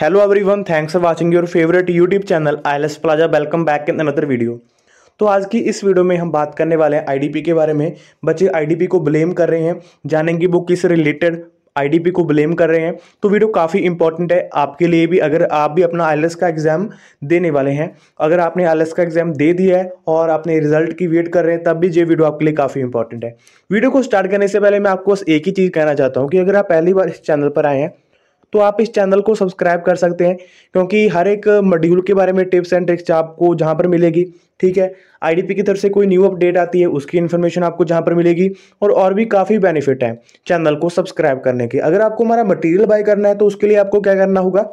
hello everyone thanks for watching your favourite YouTube channel I L S plaza welcome back in another video तो आज की इस video में हम बात करने वाले हैं आईडीपी के बारे में बच्चे आईडीपी को ब्लेम कर रहे हैं जानेंगे वो किस रिलेटेड आईडीपी को ब्लेम कर रहे हैं तो वीडियो काफ़ी इंपॉर्टेंट है आपके लिए भी अगर आप भी अपना आई का एग्ज़ाम देने वाले हैं अगर आपने आई का एग्ज़ाम दे दिया है और आपने रिजल्ट की वेट कर रहे हैं तब भी ये वीडियो आपके लिए काफ़ी इंपॉर्टेंट है वीडियो को स्टार्ट करने से पहले मैं आपको बस एक ही चीज़ कहना चाहता हूँ कि अगर आप पहली बार इस चैनल पर आए हैं तो आप इस चैनल को सब्सक्राइब कर सकते हैं क्योंकि हर एक मॉड्यूल के बारे में टिप्स एंड ट्रिक्स आपको जहाँ पर मिलेगी ठीक है आईडीपी की तरफ से कोई न्यू अपडेट आती है उसकी इन्फॉर्मेशन आपको जहाँ पर मिलेगी और और भी काफ़ी बेनिफिट है चैनल को सब्सक्राइब करने के अगर आपको हमारा मटीरियल बाय करना है तो उसके लिए आपको क्या करना होगा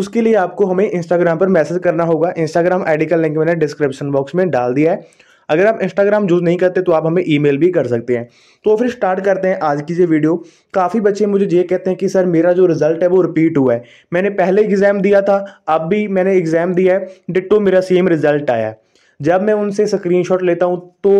उसके लिए आपको हमें इंस्टाग्राम पर मैसेज करना होगा इंस्टाग्राम आईडी का लिंक मैंने डिस्क्रिप्शन बॉक्स में डाल दिया है अगर आप इंस्टाग्राम यूज़ नहीं करते तो आप हमें ईमेल भी कर सकते हैं तो फिर स्टार्ट करते हैं आज की ये वीडियो काफ़ी बच्चे मुझे ये कहते हैं कि सर मेरा जो रिज़ल्ट है वो रिपीट हुआ है मैंने पहले एग्ज़ाम दिया था अब भी मैंने एग्ज़ाम दिया है डिट्टो मेरा सेम रिज़ल्ट आया है जब मैं उनसे स्क्रीनशॉट लेता हूँ तो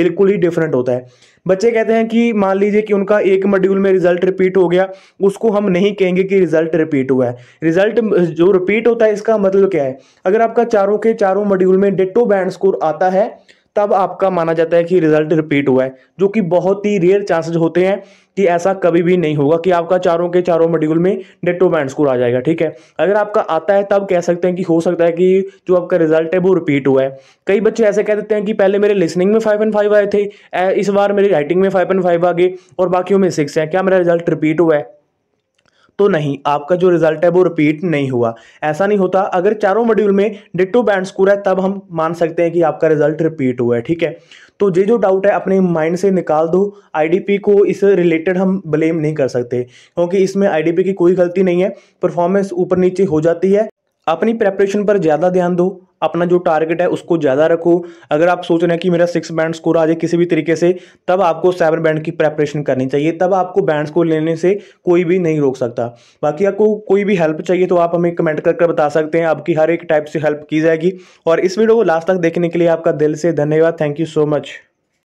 बिल्कुल ही डिफरेंट होता है बच्चे कहते हैं कि मान लीजिए कि उनका एक मॉड्यूल में रिजल्ट रिपीट हो गया उसको हम नहीं कहेंगे कि रिजल्ट रिपीट हुआ है रिजल्ट जो रिपीट होता है इसका मतलब क्या है अगर आपका चारों के चारों मॉड्यूल में डिटो बैंड स्कोर आता है तब आपका माना जाता है कि रिजल्ट रिपीट हुआ है जो कि बहुत ही रेयर चांसेज होते हैं कि ऐसा कभी भी नहीं होगा कि आपका चारों के चारों मॉड्यूल में बैंड स्कोर आ जाएगा ठीक है अगर आपका आता है तब कह सकते हैं कि हो सकता है कि जो आपका रिजल्ट है वो रिपीट हुआ है कई बच्चे ऐसे कह देते हैं कि पहले मेरे लिसनिंग में फाइव एंड फाइव आए थे इस बार मेरी राइटिंग में फाइव एंड फाइव आ गए और बाकियों में सिक्स है क्या मेरा रिजल्ट रिपीट हुआ है तो नहीं आपका जो रिजल्ट है वो रिपीट नहीं हुआ ऐसा नहीं होता अगर चारों मॉड्यूल में डिटो बैंड स्कोर है तब हम मान सकते हैं कि आपका रिजल्ट रिपीट हुआ है ठीक है तो ये जो डाउट है अपने माइंड से निकाल दो आईडीपी को इस रिलेटेड हम ब्लेम नहीं कर सकते क्योंकि इसमें आईडीपी की कोई गलती नहीं है परफॉर्मेंस ऊपर नीचे हो जाती है अपनी प्रेपरेशन पर ज़्यादा ध्यान दो अपना जो टारगेट है उसको ज़्यादा रखो अगर आप सोच रहे हैं कि मेरा सिक्स बैंड स्कोर आ जाए किसी भी तरीके से तब आपको सेवन बैंड की प्रेपरेशन करनी चाहिए तब आपको बैंड स्कोर लेने से कोई भी नहीं रोक सकता बाकी आपको कोई भी हेल्प चाहिए तो आप हमें कमेंट करके कर बता सकते हैं आपकी हर एक टाइप से हेल्प की जाएगी और इस वीडियो को लास्ट तक देखने के लिए आपका दिल से धन्यवाद थैंक यू सो मच